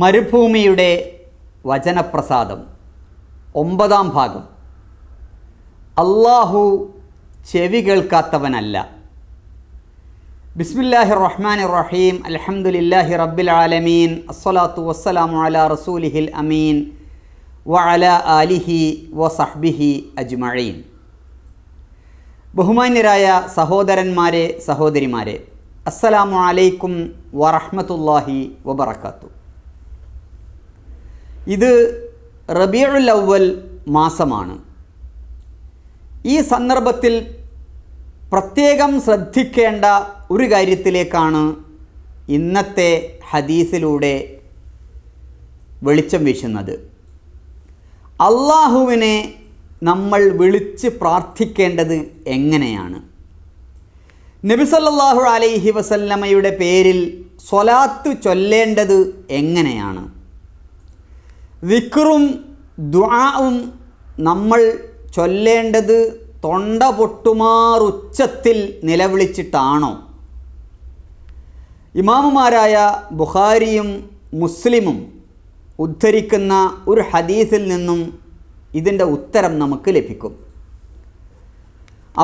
മരുഭൂമിയുടെ വചനപ്രസാദം ഒമ്പതാം ഭാഗം അള്ളാഹു ചെവി കേൾക്കാത്തവനല്ല ബിസ്മില്ലാഹി റഹ്മാൻ റഹീം അലഹമുല്ലാഹി റബ്ബിൽ ആലമീൻ അസ്സലാത്തു വസ്സലാമു അല റസൂലിഹിൽ അമീൻ അലിഹി ആലിഹി സഹ്ബിഹി അജ്മഴീൻ ബഹുമാന്യരായ സഹോദരന്മാരെ സഹോദരിമാരെ അസ്സലാമു അലൈക്കും വറഹ്മത്തുല്ലാഹി വബറക്കാത്തു ഇത് റബിയുൽ അവൽ മാസമാണ് ഈ സന്ദർഭത്തിൽ പ്രത്യേകം ശ്രദ്ധിക്കേണ്ട ഒരു കാര്യത്തിലേക്കാണ് ഇന്നത്തെ ഹദീസിലൂടെ വെളിച്ചം വീശുന്നത് അള്ളാഹുവിനെ നമ്മൾ വിളിച്ച് പ്രാർത്ഥിക്കേണ്ടത് എങ്ങനെയാണ് നബിസല്ലാഹു അലൈഹി വസല്ലമയുടെ പേരിൽ സ്വലാത്ത് ചൊല്ലേണ്ടത് എങ്ങനെയാണ് വിക്റും ദ്വാവും നമ്മൾ ചൊല്ലേണ്ടത് തൊണ്ട പൊട്ടുമാറുച്ചത്തിൽ നിലവിളിച്ചിട്ടാണോ ഇമാമുമാരായ ബുഖാരിയും മുസ്ലിമും ഉദ്ധരിക്കുന്ന ഒരു ഹദീസിൽ നിന്നും ഇതിൻ്റെ ഉത്തരം നമുക്ക് ലഭിക്കും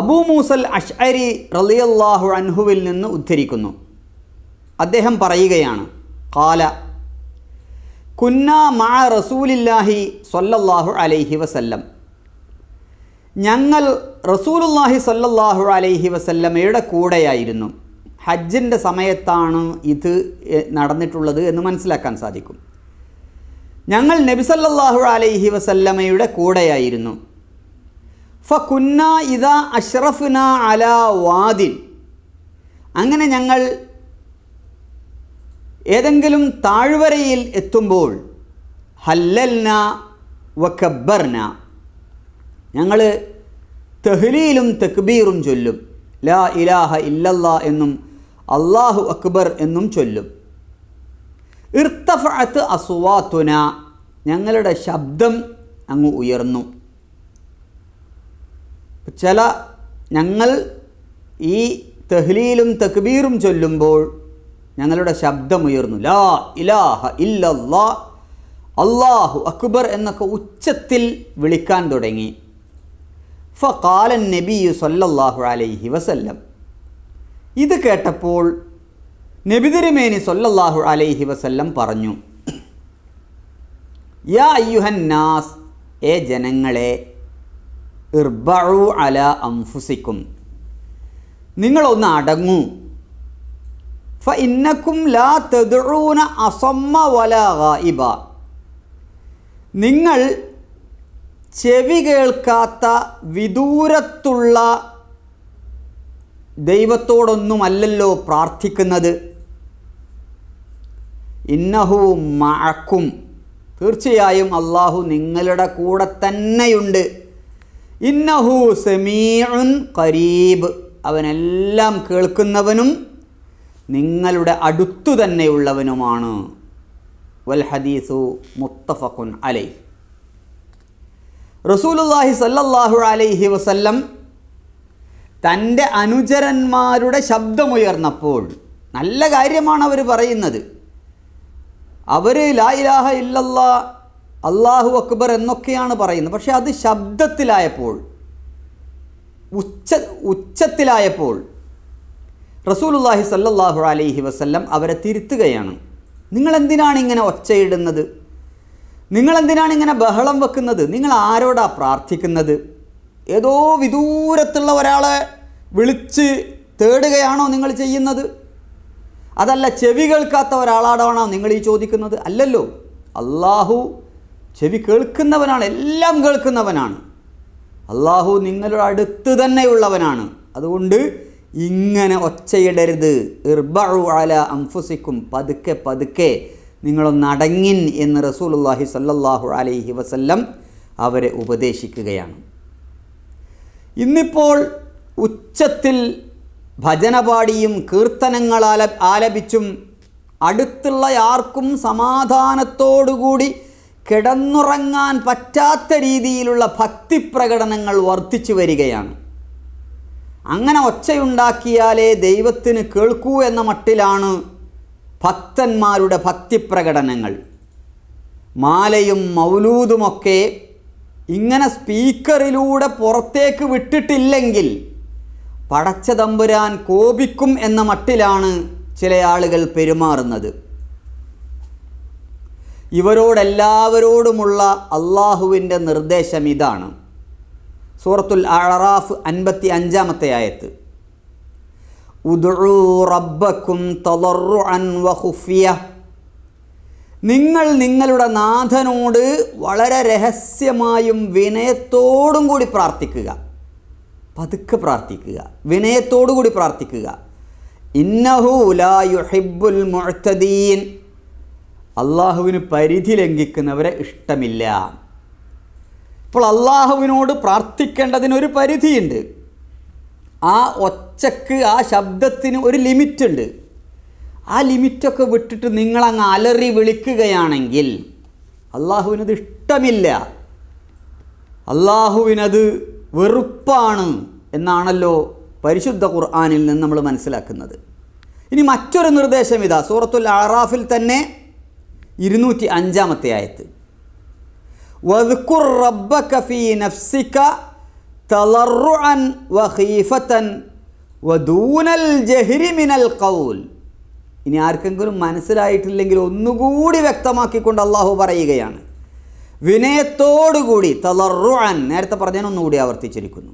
അബൂ മൂസൽ അഷ്അരി റലിയല്ലാഹു അൻഹുവിൽ നിന്ന് ഉദ്ധരിക്കുന്നു അദ്ദേഹം പറയുകയാണ് കാല കുന്ന മാ റസൂലില്ലാഹി സൊല്ലാഹു അലൈഹി വസല്ലം ഞങ്ങൾ റസൂലുല്ലാഹി സൊല്ലാഹു അലൈഹി വസല്ലമയുടെ കൂടെയായിരുന്നു ഹജ്ജിൻ്റെ സമയത്താണ് ഇത് നടന്നിട്ടുള്ളത് എന്ന് മനസ്സിലാക്കാൻ സാധിക്കും ഞങ്ങൾ നബി സല്ലാഹു അലൈഹി വസല്ലമയുടെ കൂടെയായിരുന്നു ഫുന്ന ഇതാ അഷ്റഫ്ന അല വാദിൻ അങ്ങനെ ഞങ്ങൾ ഏതെങ്കിലും താഴ്വരയിൽ എത്തുമ്പോൾ ഹല്ലൽന വക്കബർന ഞങ്ങൾ തെഹ്ലീലും തക്ബീറും ചൊല്ലും ലാ ഇലാഹ ഇല്ലല്ല എന്നും അള്ളാഹു അക്ബർ എന്നും ചൊല്ലും ഇർത്തഫത്ത് അസുവാത്തുന ഞങ്ങളുടെ ശബ്ദം അങ്ങ് ഉയർന്നു ചില ഞങ്ങൾ ഈ തെഹ്ലീലും തക്ബീറും ചൊല്ലുമ്പോൾ ഞങ്ങളുടെ ശബ്ദമുയർന്നു ലാ ഇലാഹ ഇല്ലല്ലാ അള്ളാഹു അക്ബർ എന്നൊക്കെ ഉച്ചത്തിൽ വിളിക്കാൻ തുടങ്ങി ഫാലൻ നബിയു സല്ലല്ലാഹു അലൈഹി വസല്ലം ഇത് കേട്ടപ്പോൾ നബിതിരുമേനി സൊല്ലാഹു അലൈഹി വസല്ലം പറഞ്ഞു യാ നാസ് ഏ ജനങ്ങളെ ഇർബു അല അംഫുസിക്കും നിങ്ങളൊന്ന് അടങ്ങൂ ഇന്നക്കും ലാ തെതുഴൂന അസമ്മ വല ഗായിബ നിങ്ങൾ ചെവി കേൾക്കാത്ത വിദൂരത്തുള്ള ദൈവത്തോടൊന്നുമല്ലല്ലോ പ്രാർത്ഥിക്കുന്നത് ഇന്നഹു മഴക്കും തീർച്ചയായും അള്ളാഹു നിങ്ങളുടെ കൂടെ തന്നെയുണ്ട് ഇന്നഹു സമീഉൻ കരീബ് അവനെല്ലാം കേൾക്കുന്നവനും നിങ്ങളുടെ അടുത്തു തന്നെയുള്ളവനുമാണ് വൽ ഹദീസു മുത്തഫഖുൻ അലൈ റസൂലുല്ലാഹി സല്ലല്ലാഹു അലൈഹി വസല്ലം തൻ്റെ അനുചരന്മാരുടെ ശബ്ദമുയർന്നപ്പോൾ നല്ല കാര്യമാണ് അവർ പറയുന്നത് അവർ ലാ ഇലാഹ ഇല്ലല്ല അള്ളാഹു അക്ബർ എന്നൊക്കെയാണ് പറയുന്നത് പക്ഷേ അത് ശബ്ദത്തിലായപ്പോൾ ഉച്ച ഉച്ചത്തിലായപ്പോൾ റസൂലുല്ലാഹി സല്ലല്ലാഹു അലൈഹി വസല്ലം അവരെ തിരുത്തുകയാണ് നിങ്ങളെന്തിനാണ് ഇങ്ങനെ ഒച്ചയിടുന്നത് നിങ്ങളെന്തിനാണ് ഇങ്ങനെ ബഹളം വെക്കുന്നത് നിങ്ങൾ ആരോടാ പ്രാർത്ഥിക്കുന്നത് ഏതോ വിദൂരത്തുള്ള ഒരാളെ വിളിച്ച് തേടുകയാണോ നിങ്ങൾ ചെയ്യുന്നത് അതല്ല ചെവി കേൾക്കാത്ത ഒരാളാടാണോ നിങ്ങൾ ഈ ചോദിക്കുന്നത് അല്ലല്ലോ അള്ളാഹു ചെവി കേൾക്കുന്നവനാണ് എല്ലാം കേൾക്കുന്നവനാണ് അള്ളാഹു നിങ്ങളുടെ അടുത്ത് തന്നെയുള്ളവനാണ് അതുകൊണ്ട് ഇങ്ങനെ ഒച്ചയിടരുത് ഇർബു അല അംഫുസിക്കും പതുക്കെ പതുക്കെ നിങ്ങളൊന്ന് അടങ്ങിൻ എന്ന് റസൂലുല്ലാഹി സല്ലാഹു അലൈഹി വസല്ലം അവരെ ഉപദേശിക്കുകയാണ് ഇന്നിപ്പോൾ ഉച്ചത്തിൽ ഭജനപാടിയും കീർത്തനങ്ങൾ ആല ആലപിച്ചും അടുത്തുള്ള ആർക്കും സമാധാനത്തോടുകൂടി കിടന്നുറങ്ങാൻ പറ്റാത്ത രീതിയിലുള്ള ഭക്തിപ്രകടനങ്ങൾ വർദ്ധിച്ചു വരികയാണ് അങ്ങനെ ഒച്ചയുണ്ടാക്കിയാലേ ദൈവത്തിന് കേൾക്കൂ എന്ന മട്ടിലാണ് ഭക്തന്മാരുടെ ഭക്തിപ്രകടനങ്ങൾ മാലയും മൗലൂദുമൊക്കെ ഇങ്ങനെ സ്പീക്കറിലൂടെ പുറത്തേക്ക് വിട്ടിട്ടില്ലെങ്കിൽ പടച്ച തമ്പുരാൻ കോപിക്കും എന്ന മട്ടിലാണ് ചില ആളുകൾ പെരുമാറുന്നത് ഇവരോടെല്ലാവരോടുമുള്ള അള്ളാഹുവിൻ്റെ നിർദ്ദേശം ഇതാണ് സൂറത്തുൽ അഴറാഫ് അൻപത്തി അഞ്ചാമത്തെ ആയത്ത് ഉദുഴു റബ്ബക്കും തളറു അൻ നിങ്ങൾ നിങ്ങളുടെ നാഥനോട് വളരെ രഹസ്യമായും വിനയത്തോടും കൂടി പ്രാർത്ഥിക്കുക പതുക്കെ പ്രാർത്ഥിക്കുക വിനയത്തോടു കൂടി പ്രാർത്ഥിക്കുക ഇന്നഹുലായുഹിബുൽ മുഴത്തദീൻ അള്ളാഹുവിന് പരിധി ലംഘിക്കുന്നവരെ ഇഷ്ടമില്ല അപ്പോൾ അള്ളാഹുവിനോട് പ്രാർത്ഥിക്കേണ്ടതിനൊരു പരിധിയുണ്ട് ആ ഒച്ചക്ക് ആ ശബ്ദത്തിന് ഒരു ലിമിറ്റുണ്ട് ആ ലിമിറ്റൊക്കെ വിട്ടിട്ട് നിങ്ങളങ്ങ് അലറി വിളിക്കുകയാണെങ്കിൽ അള്ളാഹുവിനത് ഇഷ്ടമില്ല അള്ളാഹുവിനത് വെറുപ്പാണ് എന്നാണല്ലോ പരിശുദ്ധ ഖുർആാനിൽ നിന്ന് നമ്മൾ മനസ്സിലാക്കുന്നത് ഇനി മറ്റൊരു നിർദ്ദേശം ഇതാ സൂറത്തുൽ അറാഫിൽ തന്നെ ഇരുന്നൂറ്റി അഞ്ചാമത്തെ ആയത്ത് വദ്കുർ റബ്ബക ഫീ തളറുഅൻ വഖീഫത്തൻ വദൂനൽ ജഹ്രി മിനൽ ഇനി ആർക്കെങ്കിലും മനസ്സിലായിട്ടില്ലെങ്കിൽ ഒന്നുകൂടി വ്യക്തമാക്കിക്കൊണ്ട് അള്ളാഹു പറയുകയാണ് വിനയത്തോടുകൂടി തളറുഅൻ നേരത്തെ പറഞ്ഞതിനൊന്നുകൂടി ആവർത്തിച്ചിരിക്കുന്നു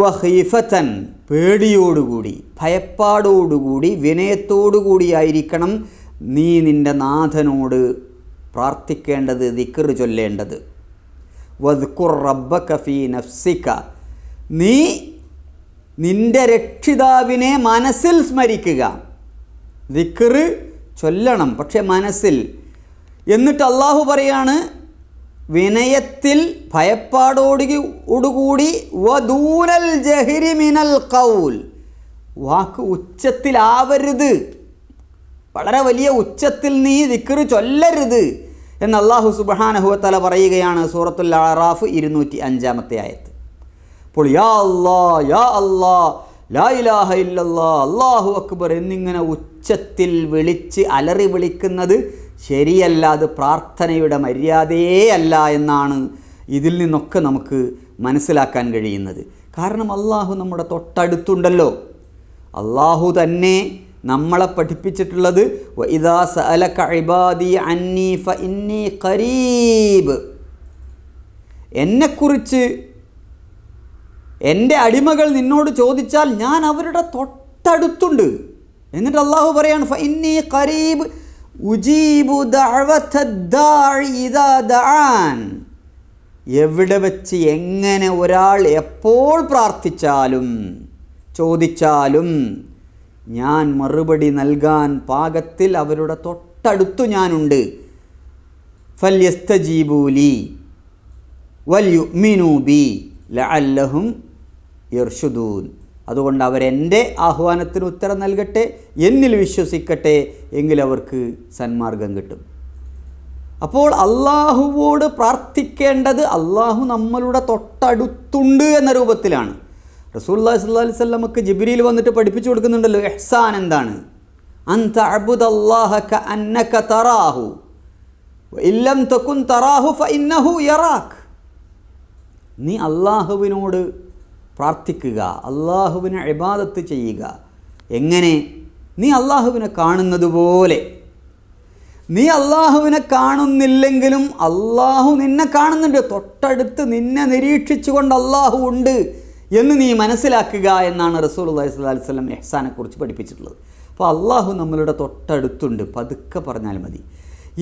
വഹീഫത്തൻ പേടിയോടുകൂടി ഭയപ്പാടോടുകൂടി വിനയത്തോടുകൂടിയായിരിക്കണം നീ നിൻ്റെ നാഥനോട് പ്രാർത്ഥിക്കേണ്ടത് ദിക്കറ് ചൊല്ലേണ്ടത് വസ്കുർ റബ്ബ കഫി നഫ്സിക്ക നീ നിൻ്റെ രക്ഷിതാവിനെ മനസ്സിൽ സ്മരിക്കുക ദിക്കറ് ചൊല്ലണം പക്ഷേ മനസ്സിൽ എന്നിട്ട് അള്ളാഹു പറയാണ് വിനയത്തിൽ ഭയപ്പാടോടുകൂടി വദൂനൽ ജഹിരി മിനൽ കൗൽ വാക്ക് ഉച്ചത്തിലാവരുത് വളരെ വലിയ ഉച്ചത്തിൽ നീ ദിക്കറ് ചൊല്ലരുത് എന്ന് അള്ളാഹു സുബഹാനഹുവത്തല പറയുകയാണ് സൂറത്തുൽ അറാഫ് ഇരുന്നൂറ്റി അഞ്ചാമത്തെ ആയത്ത് അപ്പോൾ യാ അല്ലാ യാ അല്ലാ ലാ ഇലാഹ ഇല്ലല്ലാ അള്ളാഹു അക്ബർ എന്നിങ്ങനെ ഉച്ചത്തിൽ വിളിച്ച് അലറി വിളിക്കുന്നത് ശരിയല്ല അത് പ്രാർത്ഥനയുടെ മര്യാദയേ അല്ല എന്നാണ് ഇതിൽ നിന്നൊക്കെ നമുക്ക് മനസ്സിലാക്കാൻ കഴിയുന്നത് കാരണം അള്ളാഹു നമ്മുടെ തൊട്ടടുത്തുണ്ടല്ലോ അള്ളാഹു തന്നെ നമ്മളെ പഠിപ്പിച്ചിട്ടുള്ളത് ഖരീബ് എന്നെക്കുറിച്ച് എൻ്റെ അടിമകൾ നിന്നോട് ചോദിച്ചാൽ ഞാൻ അവരുടെ തൊട്ടടുത്തുണ്ട് എന്നിട്ട് അള്ളാഹു പറയാണ് ഫഇന്നി കരീബ് ഉജീബു എവിടെ വെച്ച് എങ്ങനെ ഒരാൾ എപ്പോൾ പ്രാർത്ഥിച്ചാലും ചോദിച്ചാലും ഞാൻ മറുപടി നൽകാൻ പാകത്തിൽ അവരുടെ തൊട്ടടുത്തു ഞാനുണ്ട് ഫല്യസ്തജീബൂലി വല്യു മിനൂബി ലഅല്ലഹും യർഷുദൂൻ അതുകൊണ്ട് അവരെൻ്റെ ആഹ്വാനത്തിന് ഉത്തരം നൽകട്ടെ എന്നിൽ വിശ്വസിക്കട്ടെ എങ്കിൽ അവർക്ക് സന്മാർഗം കിട്ടും അപ്പോൾ അള്ളാഹുവോട് പ്രാർത്ഥിക്കേണ്ടത് അള്ളാഹു നമ്മളുടെ തൊട്ടടുത്തുണ്ട് എന്ന രൂപത്തിലാണ് റസൂല്ലാഹി സ്വല്ലാ അലൈഹി സ്വല്ലമക്ക് ജിബിരിയിൽ വന്നിട്ട് പഠിപ്പിച്ചു കൊടുക്കുന്നുണ്ടല്ലോ എഹ്സാൻ എന്താണ് അന്ത അന്നക തറാഹു ഇല്ലം തക്കുൻ തറാഹു ഫ ഇന്നഹു നീ അള്ളാഹുവിനോട് പ്രാർത്ഥിക്കുക അള്ളാഹുവിനെ ഇബാദത്ത് ചെയ്യുക എങ്ങനെ നീ അള്ളാഹുവിനെ കാണുന്നത് പോലെ നീ അള്ളാഹുവിനെ കാണുന്നില്ലെങ്കിലും അള്ളാഹു നിന്നെ കാണുന്നുണ്ട് തൊട്ടടുത്ത് നിന്നെ നിരീക്ഷിച്ചുകൊണ്ട് അള്ളാഹു ഉണ്ട് എന്ന് നീ മനസ്സിലാക്കുക എന്നാണ് റസൂൽ അള്ളഹി സ്വലാഹി വല്ലം എഹ്സാനെക്കുറിച്ച് പഠിപ്പിച്ചിട്ടുള്ളത് അപ്പോൾ അള്ളാഹു നമ്മളുടെ തൊട്ടടുത്തുണ്ട് പതുക്കെ പറഞ്ഞാൽ മതി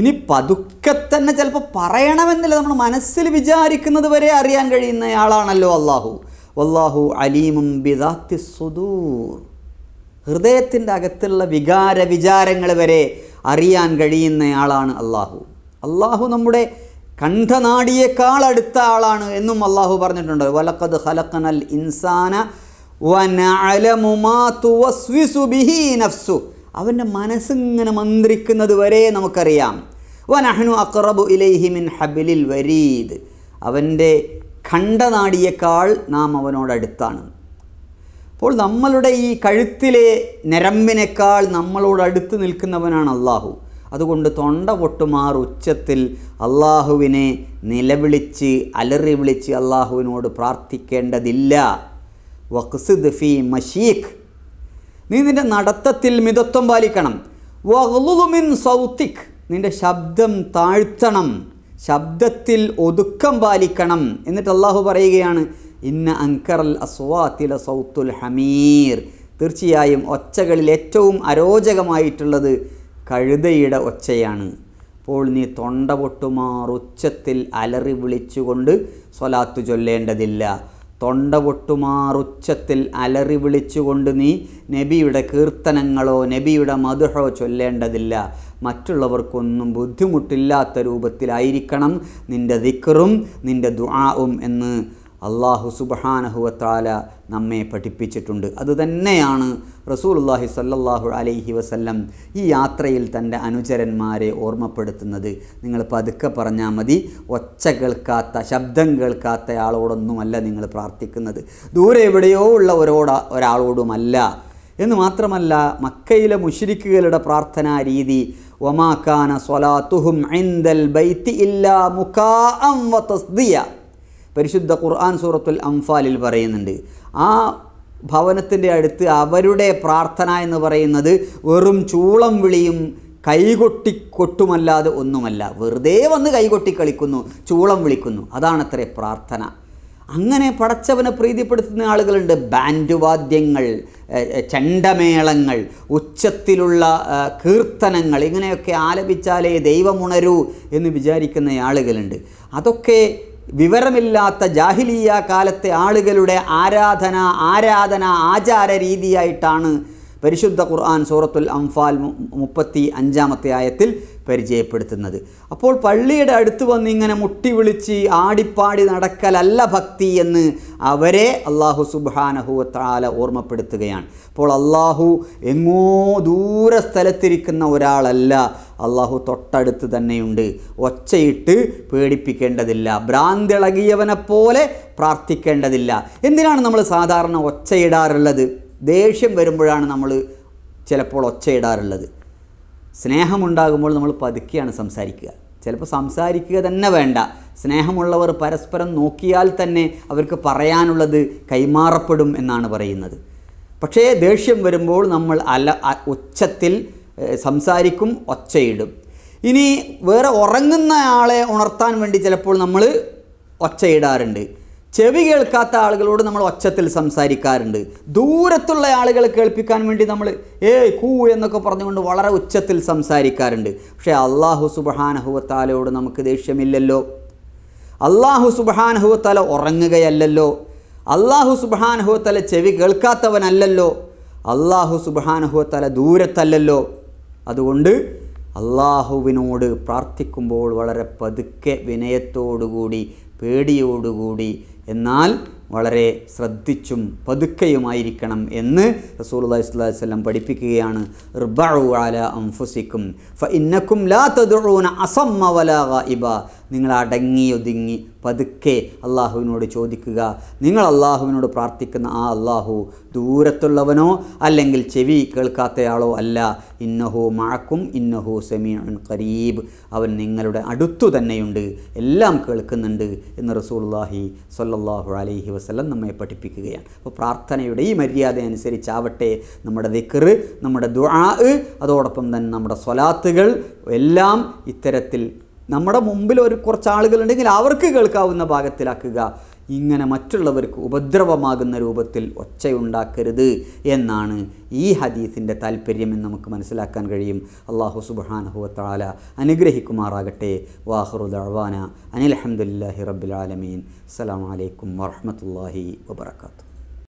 ഇനി പതുക്കെ തന്നെ ചിലപ്പോൾ പറയണമെന്നില്ല നമ്മൾ മനസ്സിൽ വിചാരിക്കുന്നത് വരെ അറിയാൻ കഴിയുന്നയാളാണല്ലോ അള്ളാഹു വല്ലാഹു അലീമും ബിദാത്തി സുദൂർ ഹൃദയത്തിൻ്റെ അകത്തുള്ള വികാര വിചാരങ്ങൾ വരെ അറിയാൻ കഴിയുന്നയാളാണ് അള്ളാഹു അള്ളാഹു നമ്മുടെ കണ്ഠനാടിയേക്കാൾ അടുത്ത ആളാണ് എന്നും അള്ളാഹു പറഞ്ഞിട്ടുണ്ട് വലക്കത് ഹലക്കനൽ ഇൻസാന നഫ്സു അവൻ്റെ മനസ്സിങ്ങനെ മന്ത്രിക്കുന്നത് വരെ നമുക്കറിയാം വനഹ്നു അക്റബു ഇലൈഹി മിൻ ഹബിലിൽ വരീദ് അവൻ്റെ ഖണ്ഡനാടിയേക്കാൾ നാം അവനോടടുത്താണ് അപ്പോൾ നമ്മളുടെ ഈ കഴുത്തിലെ നരമ്പിനേക്കാൾ നമ്മളോട് അടുത്ത് നിൽക്കുന്നവനാണ് അള്ളാഹു അതുകൊണ്ട് തൊണ്ട പൊട്ടുമാർ ഉച്ചത്തിൽ അള്ളാഹുവിനെ നിലവിളിച്ച് അലറി വിളിച്ച് അള്ളാഹുവിനോട് പ്രാർത്ഥിക്കേണ്ടതില്ല വഖ്സിദ് ഫി മഷീഖ് നീ നിൻ്റെ നടത്തത്തിൽ മിതത്വം പാലിക്കണം വഹ്ലുമിൻ സൗത്തിക് നിൻ്റെ ശബ്ദം താഴ്ത്തണം ശബ്ദത്തിൽ ഒതുക്കം പാലിക്കണം എന്നിട്ട് അള്ളാഹു പറയുകയാണ് ഇന്ന അങ്കറൽ അസ്വാത്തിൽ സൗത്തുൽ ഹമീർ തീർച്ചയായും ഒച്ചകളിൽ ഏറ്റവും അരോചകമായിട്ടുള്ളത് കഴുതയുടെ ഒച്ചയാണ് അപ്പോൾ നീ തൊണ്ട പൊട്ടുമാർ ഉച്ചത്തിൽ അലറി വിളിച്ചുകൊണ്ട് സ്വലാത്തു ചൊല്ലേണ്ടതില്ല തൊണ്ട പൊട്ടുമാർ ഉച്ചത്തിൽ അലറി വിളിച്ചുകൊണ്ട് നീ നബിയുടെ കീർത്തനങ്ങളോ നബിയുടെ മധുഹോ ചൊല്ലേണ്ടതില്ല മറ്റുള്ളവർക്കൊന്നും ബുദ്ധിമുട്ടില്ലാത്ത രൂപത്തിലായിരിക്കണം നിൻ്റെ ദിക്കറും നിൻ്റെ ദുആവും എന്ന് അള്ളാഹു സുബാനഹുവത്താല നമ്മെ പഠിപ്പിച്ചിട്ടുണ്ട് അതുതന്നെയാണ് റസൂലുല്ലാഹി സല്ലാഹു അലൈഹി വസല്ലം ഈ യാത്രയിൽ തൻ്റെ അനുചരന്മാരെ ഓർമ്മപ്പെടുത്തുന്നത് നിങ്ങൾ പതുക്കെ പറഞ്ഞാൽ മതി ഒച്ച കേൾക്കാത്ത ശബ്ദം കേൾക്കാത്ത ആളോടൊന്നുമല്ല നിങ്ങൾ പ്രാർത്ഥിക്കുന്നത് ദൂരെ എവിടെയോ ഉള്ള ഒരോട ഒരാളോടുമല്ല എന്ന് മാത്രമല്ല മക്കയിലെ മുഷിരിക്കുകളുടെ പ്രാർത്ഥനാ രീതി ഒമാക്കാന സ്വലാത്തുഹും ഇല്ലാ മുഖാ വ തസ്ദിയ പരിശുദ്ധ ഖുർആൻ സൂറത്തുൽ അംഫാലിൽ പറയുന്നുണ്ട് ആ ഭവനത്തിൻ്റെ അടുത്ത് അവരുടെ പ്രാർത്ഥന എന്ന് പറയുന്നത് വെറും ചൂളം വിളിയും കൈകൊട്ടി കൊട്ടുമല്ലാതെ ഒന്നുമല്ല വെറുതെ വന്ന് കൈകൊട്ടി കളിക്കുന്നു ചൂളം വിളിക്കുന്നു അതാണത്രേ പ്രാർത്ഥന അങ്ങനെ പടച്ചവനെ പ്രീതിപ്പെടുത്തുന്ന ആളുകളുണ്ട് ബാൻഡ് വാദ്യങ്ങൾ ചണ്ടമേളങ്ങൾ ഉച്ചത്തിലുള്ള കീർത്തനങ്ങൾ ഇങ്ങനെയൊക്കെ ആലപിച്ചാലേ ദൈവമുണരൂ എന്ന് വിചാരിക്കുന്ന ആളുകളുണ്ട് അതൊക്കെ വിവരമില്ലാത്ത ജാഹിലീയ കാലത്തെ ആളുകളുടെ ആരാധന ആരാധന ആചാര രീതിയായിട്ടാണ് പരിശുദ്ധ ഖുർആൻ സൂറത്തുൽ അംഫാൽ മുപ്പത്തി അഞ്ചാമത്തെ ആയത്തിൽ പരിചയപ്പെടുത്തുന്നത് അപ്പോൾ പള്ളിയുടെ അടുത്ത് വന്ന് ഇങ്ങനെ മുട്ടി വിളിച്ച് ആടിപ്പാടി നടക്കലല്ല ഭക്തി എന്ന് അവരെ അള്ളാഹു താല ഓർമ്മപ്പെടുത്തുകയാണ് അപ്പോൾ അള്ളാഹു എങ്ങോ ദൂര സ്ഥലത്തിരിക്കുന്ന ഒരാളല്ല അള്ളാഹു തൊട്ടടുത്ത് തന്നെയുണ്ട് ഒച്ചയിട്ട് പേടിപ്പിക്കേണ്ടതില്ല ഭ്രാന്തിളകിയവനെപ്പോലെ പ്രാർത്ഥിക്കേണ്ടതില്ല എന്തിനാണ് നമ്മൾ സാധാരണ ഒച്ചയിടാറുള്ളത് ദേഷ്യം വരുമ്പോഴാണ് നമ്മൾ ചിലപ്പോൾ ഒച്ചയിടാറുള്ളത് സ്നേഹമുണ്ടാകുമ്പോൾ നമ്മൾ പതുക്കെയാണ് സംസാരിക്കുക ചിലപ്പോൾ സംസാരിക്കുക തന്നെ വേണ്ട സ്നേഹമുള്ളവർ പരസ്പരം നോക്കിയാൽ തന്നെ അവർക്ക് പറയാനുള്ളത് കൈമാറപ്പെടും എന്നാണ് പറയുന്നത് പക്ഷേ ദേഷ്യം വരുമ്പോൾ നമ്മൾ അല ഉച്ചത്തിൽ സംസാരിക്കും ഒച്ചയിടും ഇനി വേറെ ഉറങ്ങുന്ന ആളെ ഉണർത്താൻ വേണ്ടി ചിലപ്പോൾ നമ്മൾ ഒച്ചയിടാറുണ്ട് ചെവി കേൾക്കാത്ത ആളുകളോട് നമ്മൾ ഒച്ചത്തിൽ സംസാരിക്കാറുണ്ട് ദൂരത്തുള്ള ആളുകൾ കേൾപ്പിക്കാൻ വേണ്ടി നമ്മൾ ഏ കൂ എന്നൊക്കെ പറഞ്ഞുകൊണ്ട് വളരെ ഉച്ചത്തിൽ സംസാരിക്കാറുണ്ട് പക്ഷേ അള്ളാഹു സുബഹാനഹുവത്താലയോട് നമുക്ക് ദേഷ്യമില്ലല്ലോ അള്ളാഹു സുബഹാനഹുവത്താല ഉറങ്ങുകയല്ലോ അള്ളാഹു സുബഹാനഹുവത്താല ചെവി കേൾക്കാത്തവനല്ലോ അള്ളാഹു സുബഹാനഹുവത്താല ദൂരത്തല്ലോ അതുകൊണ്ട് അള്ളാഹുവിനോട് പ്രാർത്ഥിക്കുമ്പോൾ വളരെ പതുക്കെ വിനയത്തോടുകൂടി പേടിയോടുകൂടി എന്നാൽ വളരെ ശ്രദ്ധിച്ചും പതുക്കെയുമായിരിക്കണം എന്ന് റസൂലുള്ളാഹി സ്വല്ലല്ലാഹി വസല്ലം പഠിപ്പിക്കുകയാണ് റിബഉ അല അൻഫുസിക്കും ഇന്നക്കും ലാ തദഊന അസമ്മ വലാ ഗായിബ നിങ്ങൾ അടങ്ങി ഒതുങ്ങി പതുക്കെ അള്ളാഹുവിനോട് ചോദിക്കുക നിങ്ങൾ അള്ളാഹുവിനോട് പ്രാർത്ഥിക്കുന്ന ആ അള്ളാഹു ദൂരത്തുള്ളവനോ അല്ലെങ്കിൽ ചെവി കേൾക്കാത്തയാളോ അല്ല ഇന്നഹു മഴക്കും ഇന്നഹു സെമീൻ കരീബ് അവൻ നിങ്ങളുടെ അടുത്തു തന്നെയുണ്ട് എല്ലാം കേൾക്കുന്നുണ്ട് എന്ന് റസൂള്ളാഹി സല്ലാഹു അലൈഹി വസ്ലം നമ്മെ പഠിപ്പിക്കുകയാണ് അപ്പോൾ പ്രാർത്ഥനയുടെ ഈ മര്യാദ അനുസരിച്ചാവട്ടെ നമ്മുടെ ദിക്കർ നമ്മുടെ ദുആ അതോടൊപ്പം തന്നെ നമ്മുടെ സ്വലാത്തുകൾ എല്ലാം ഇത്തരത്തിൽ നമ്മുടെ മുമ്പിൽ ഒരു കുറച്ച് ആളുകളുണ്ടെങ്കിൽ അവർക്ക് കേൾക്കാവുന്ന ഭാഗത്തിലാക്കുക ഇങ്ങനെ മറ്റുള്ളവർക്ക് ഉപദ്രവമാകുന്ന രൂപത്തിൽ ഒച്ചയുണ്ടാക്കരുത് എന്നാണ് ഈ ഹദീസിൻ്റെ എന്ന് നമുക്ക് മനസ്സിലാക്കാൻ കഴിയും അള്ളാഹു സുബാനഹുത്താല അനുഗ്രഹിക്കുമാറാകട്ടെ വാഹുറു ദഴവാന അനിൽ അഹമ്മദില്ലാഹി റബ്ബിൽ ആലമീൻ അസ്സാം വലൈക്കും വാഹമത്തല്ലാഹി വാത്തു